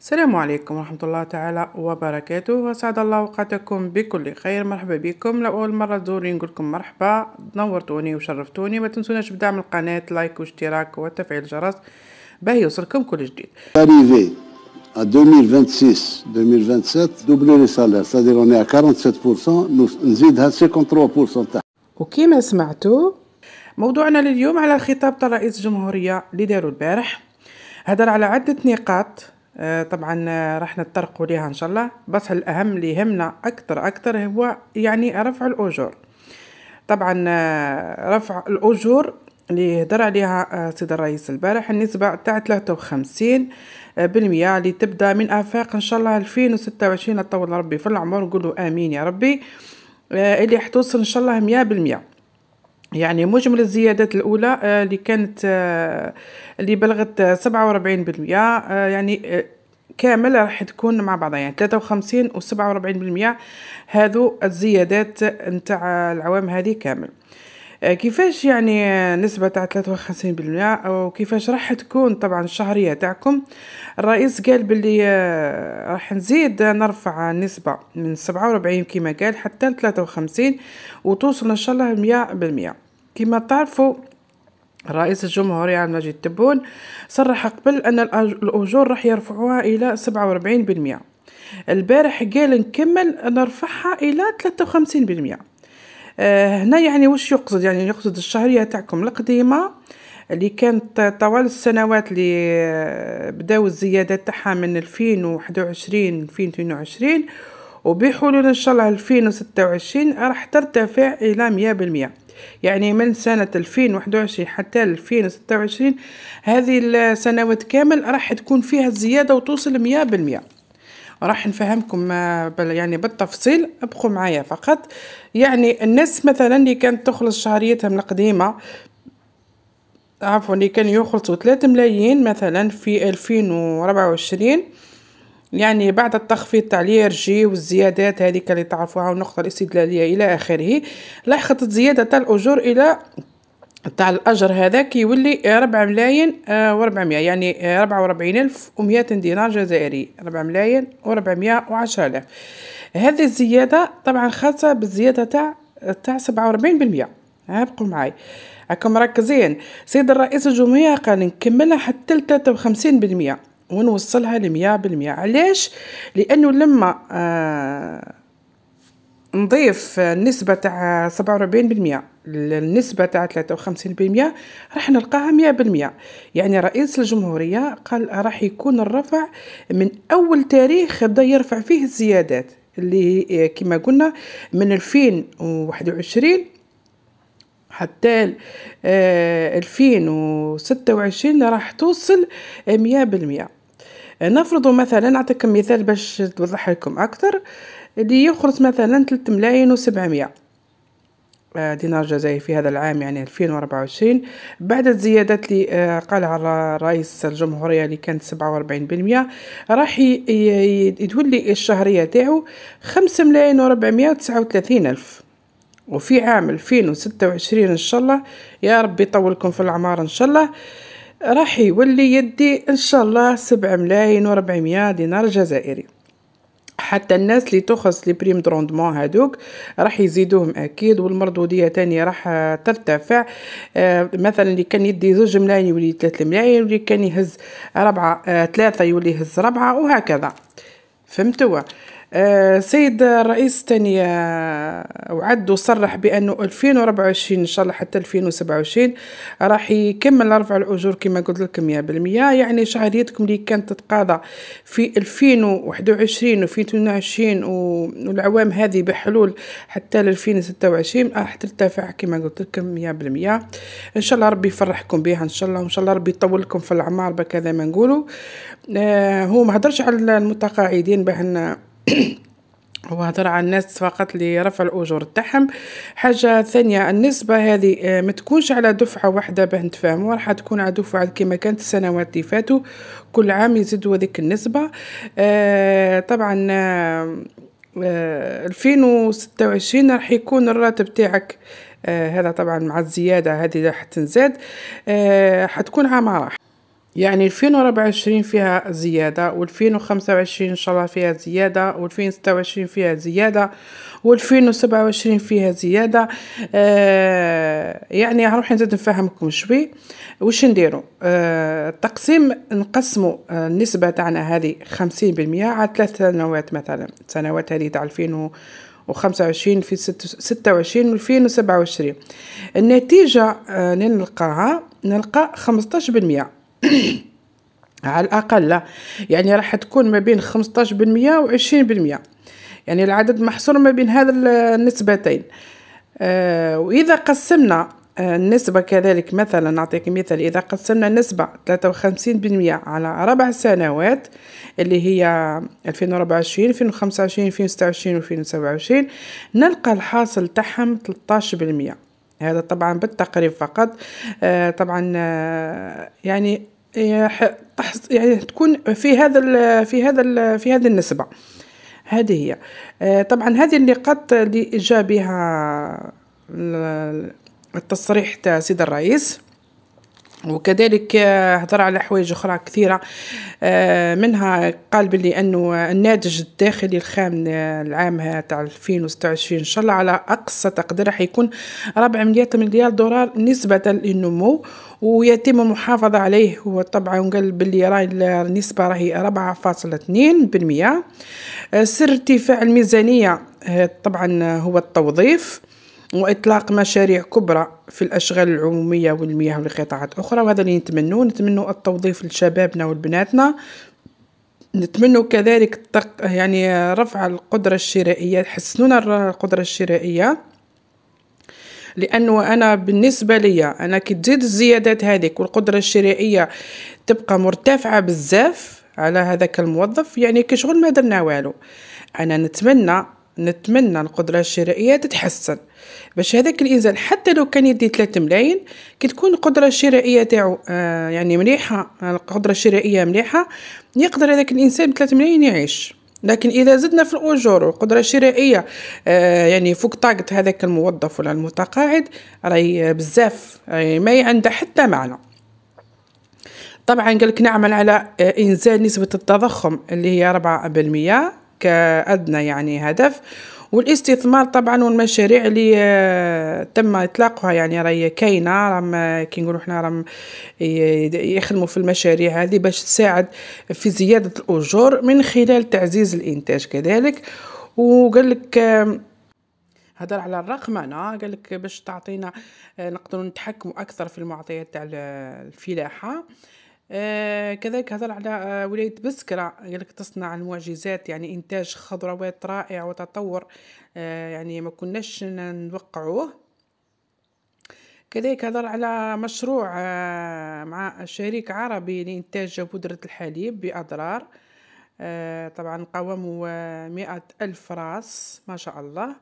السلام عليكم ورحمة الله تعالى وبركاته وسعد الله وقتكم بكل خير مرحبا بكم لو أول مرة تزوروني نقول لكم مرحبا نورتوني وشرفتوني ما تنسوناش بدعم القناة لايك واشتراك وتفعيل الجرس باه يوصلكم كل جديد arrivé à 2026 2027 doubler les salaires c'est-à-dire on est à 47% نزيدها 53% تاع وكما سمعتوا موضوعنا لليوم على الخطاب تاع رئيس الجمهورية اللي داروا البارح هدر على عدة نقاط آه، طبعا آه، راح نتطرقوا ليها ان شاء الله بس الاهم اللي يهمنا اكثر اكثر هو يعني رفع الاجور طبعا آه، رفع الاجور اللي هدر عليها سيد الرئيس البارح النسبة تاع 53 بالمية اللي تبدا من آفاق إن شاء الله 2026 طول ربي في العمر نقولوا آمين يا ربي اللي حتوصل إن شاء الله 100 بالمية يعني مجمل الزيادات الأولى آه، اللي كانت آه، اللي بلغت سبعة وربعين بالمية آه، يعني كامل راح تكون مع بعضها يعني تلاتة وخمسين و 47 وربعين بالمية هذو الزيادات نتاع العوام هذه كامل آه، كيفاش يعني نسبة تاع 53% آه، وكيفاش راح تكون طبعا الشهرية تاعكم الرئيس قال باللي آه، راح نزيد نرفع النسبة من 47 كما قال حتى 53 وتوصل ان شاء الله 100% كما تعرفوا رئيس الجمهورية يعني المجيد تبون صرح قبل أن الأجور راح يرفعوها إلى 47% البارح قال نكمل نرفعها إلى 53% آه، هنا يعني واش يقصد يعني يقصد الشهريه تاعكم القديمه اللي كانت طوال السنوات اللي آه، بداو الزياده تاعها من 2021 2022 وبحلول ان شاء الله 2026 راح ترتفع الى 100% يعني من سنة 2021 حتى 2026 هذه السنوات كامل راح تكون فيها الزيادة وتوصل 100% راح نفهمكم آه، يعني بالتفصيل ابقوا معايا فقط يعني الناس مثلا اللي كانت تخلص من القديمه عفوا اللي كان يخلصوا 3 ملايين مثلا في 2024 يعني بعد التخفيض تاع جي والزيادات هذيك اللي تعرفوها والنقطة الاستدلالية إلى آخره لاحقت زيادة الأجور إلى تاع الاجر هذا كيولي 4 ملايين آه، و400 يعني 44100 آه، دينار جزائري 4 ملايين و 410 الف هذه الزياده طبعا خاصه بالزياده تاع تاع 47% ها بقوا معاي هاكم مركزين سيد الرئيس الجمهوريه قال نكملها حتى ل 53% ونوصلها ل 100% علاش لانه لما آه نضيف النسبة تاع سبعة وربعين بالمية النسبة تاع ثلاثة وخمسين بالمية راح نلقاها مية بالمية يعني رئيس الجمهورية قال راح يكون الرفع من أول تاريخ بدا يرفع فيه الزيادات اللي كما قلنا من ألفين وواحد وعشرين حتى آه، ألفين وستة وعشرين راح توصل مية بالمية نفرض مثلا نعطيكم مثال باش توضح لكم اكثر اللي يخرج مثلا 3 ملايين و700 آه، دينار جزائري في هذا العام يعني 2024 بعد الزيادات اللي قالها رئيس الجمهورية اللي كانت 47% راح يتولي الشهرية تاعو 5 ملايين و439 ألف وفي عام 2026 إن شاء الله يا ربي يطولكم في العمار إن شاء الله راح يولي يدي إن شاء الله 7 ملايين و400 دينار جزائري حتى الناس اللي تخص لي بريم دروندمون هادوك راح يزيدوهم اكيد والمردوديه تاني راح ترتفع آه مثلا اللي كان يدي زوج ملايين يولي 3 ملايين واللي كان يهز ربعه آه ثلاثه يولي يهز ربعه وهكذا فهمتوا آه، سيد الرئيس تاني آه، وعد وصرح بأنه 2024 إن شاء الله حتى 2027 راح يكمل رفع الأجور كما قلت لكم 100% يعني شهريتكم اللي كانت تتقاضى في 2021 وفي 2022 والعوام هذه بحلول حتى 2026 آه، راح ترتفع كما قلت لكم 100% إن شاء الله ربي يفرحكم بها إن شاء الله وإن شاء الله ربي يطول لكم في الأعمار بكذا ما نقولوا آه هو ما هدرش على المتقاعدين بأن هو هضر على الناس فقط لرفع الاجور تاعهم حاجه ثانيه النسبه هذه آه، ما تكونش على دفعه واحده باه نتفاهموا راح تكون على دفعه كما كانت السنوات اللي فاتوا كل عام يزيدوا هذيك النسبه آه، طبعا 2026 آه، راح يكون الراتب تاعك هذا طبعا مع الزياده هذه راح تنزاد آه حتكون عام راح يعني 2024 فيها زيادة و 2025 إن شاء الله فيها زيادة و 2026 فيها زيادة و 2027 فيها زيادة آه يعني هروح نزيد نفهمكم شوي وش نديرو آه التقسيم نقسمو النسبة آه، تاعنا هذه خمسين بالمئة على ثلاث سنوات مثلا سنوات هذه تاع 2000 و25 في 26 و 2027 النتيجة آه نلقاها نلقى 15% على الاقل لا يعني راح تكون ما بين 15% و 20% يعني العدد محصور ما بين هذا النسبتين آه واذا قسمنا آه، النسبة كذلك مثلا نعطيك مثال إذا قسمنا النسبة 53% على أربع سنوات اللي هي 2024 2025 2026 2027 نلقى الحاصل تحم 13% هذا طبعا بالتقريب فقط آه، طبعا آه، يعني إيه، تحص يعني تكون في هذا في هذا في هذه النسبه هذه هي آه، طبعا هذه النقاط اللي جا بها التصريح تاع سيد الرئيس وكذلك آه، هضر على حوايج اخرى كثيره آه، منها قال بلي انه الناتج الداخلي الخام آه، العام تاع 2026 ان شاء الله على اقصى تقدير حيكون 4 مليار دولار نسبه للنمو ويتم المحافظه عليه وطبعا قال بلي راهي النسبه راهي 4.2% سر ارتفاع الميزانيه طبعا هو التوظيف وإطلاق مشاريع كبرى في الأشغال العمومية والمياه والقطاعات أخرى وهذا اللي نتمنوه نتمنوا التوظيف لشبابنا والبناتنا نتمنوا كذلك التق... يعني رفع القدرة الشرائية حسنونا القدرة الشرائية لانه انا بالنسبه ليا انا كي تزيد الزيادات هذيك والقدره الشرائيه تبقى مرتفعه بزاف على هذاك الموظف يعني كشغل ما درنا والو انا نتمنى نتمنى القدرة الشرائية تتحسن باش هذاك الإنسان حتى لو كان يدي 3 ملايين كي تكون القدرة الشرائية تاعو آه يعني مليحة القدرة الشرائية مليحة يقدر هذاك الإنسان ب 3 ملايين يعيش لكن اذا زدنا في الاجور والقدره الشرائيه آه يعني فوق طاقه هذاك الموظف ولا المتقاعد راي بزاف ما عنده حتى معنى طبعا قالك نعمل على آه، انزال نسبه التضخم اللي هي 4% كأدنى يعني هدف والاستثمار طبعا والمشاريع اللي آه، تم اطلاقها يعني راهي كاينه راهم كي نقولوا حنا راهم يخدموا في المشاريع هذه باش تساعد في زياده الاجور من خلال تعزيز الانتاج كذلك وقال لك آه، هضر على الرقمنه قال لك باش تعطينا آه، نقدروا نتحكموا اكثر في المعطيات تاع الفلاحه آه، كذلك هضر على آه، ولاية بسكرة قالك تصنع المعجزات يعني إنتاج خضروات رائع وتطور آه، يعني ما كناش نوقعوه كذلك هضر على مشروع مع شريك عربي لإنتاج بودرة الحليب بأضرار طبعا قوامه مئة ألف راس ما شاء الله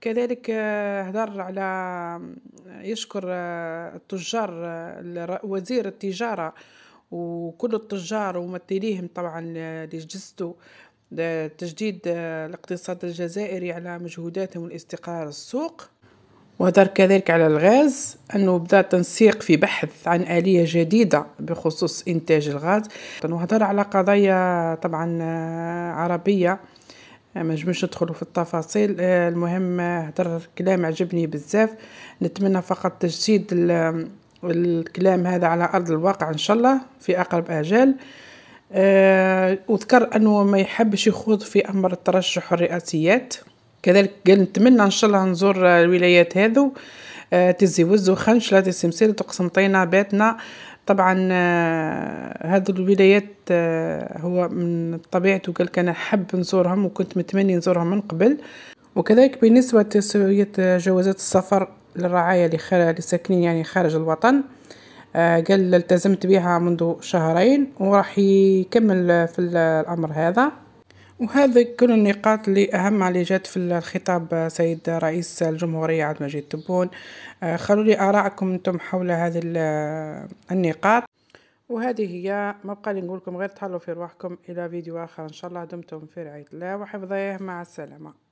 كذلك هضر على يشكر التجار وزير التجارة وكل التجار وممثليهم طبعا آه، اللي جسدوا آه، تجديد آه، الاقتصاد الجزائري على مجهوداتهم لاستقرار السوق وهدر كذلك على الغاز أنه بدأ تنسيق في بحث عن آلية جديدة بخصوص إنتاج الغاز وهدر على قضايا طبعا عربية ما نجمش ندخلوا في التفاصيل المهم هدر كلام عجبني بزاف نتمنى فقط تجسيد والكلام هذا على أرض الواقع إن شاء الله في أقرب آجال آه وذكر أنه ما يحبش يخوض في أمر الترشح الرئاسيات كذلك قال نتمنى إن شاء الله نزور الولايات هذو آه تزي وزو خنشلة السمسيرة تقسمطين باتنا طبعا آه هذه الولايات آه هو من طبيعته قال كان حب نزورهم وكنت متمني نزورهم من قبل وكذلك بالنسبة لتسوية جوازات السفر للرعاية للساكنين يعني خارج الوطن آه، قال التزمت بها منذ شهرين وراح يكمل في الأمر هذا وهذا كل النقاط اللي أهم اللي جات في الخطاب آه، سيد رئيس الجمهورية عبد المجيد تبون آه، خلوا لي آراءكم أنتم حول هذه النقاط وهذه هي ما بقى لي نقول لكم غير تحلوا في روحكم إلى فيديو آخر إن شاء الله دمتم في رعاية الله وحفظه مع السلامة